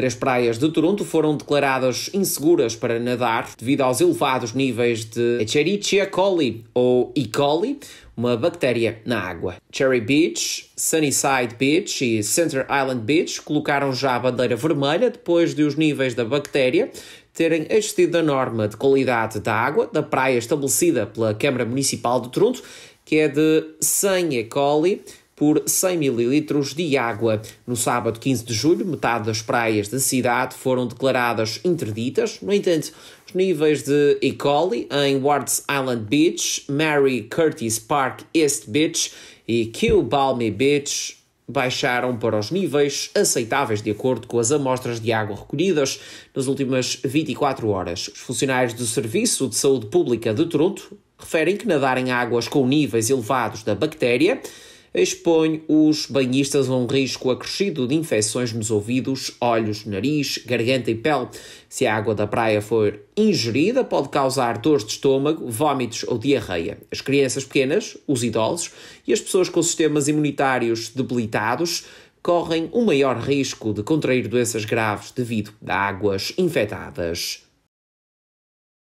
Três praias de Toronto foram declaradas inseguras para nadar devido aos elevados níveis de Echerichia coli ou E. coli, uma bactéria na água. Cherry Beach, Sunnyside Beach e Center Island Beach colocaram já a bandeira vermelha depois de os níveis da bactéria terem excedido a norma de qualidade da água da praia estabelecida pela Câmara Municipal de Toronto, que é de 100 E. coli por 100 mililitros de água. No sábado 15 de julho, metade das praias da cidade foram declaradas interditas. No entanto, os níveis de E. coli em Wards Island Beach, Mary Curtis Park East Beach e Balmy Beach baixaram para os níveis aceitáveis de acordo com as amostras de água recolhidas nas últimas 24 horas. Os funcionários do Serviço de Saúde Pública de Toronto referem que nadar em águas com níveis elevados da bactéria expõe os banhistas a um risco acrescido de infecções nos ouvidos, olhos, nariz, garganta e pele. Se a água da praia for ingerida, pode causar dores de estômago, vômitos ou diarreia. As crianças pequenas, os idosos e as pessoas com sistemas imunitários debilitados correm um maior risco de contrair doenças graves devido a águas infectadas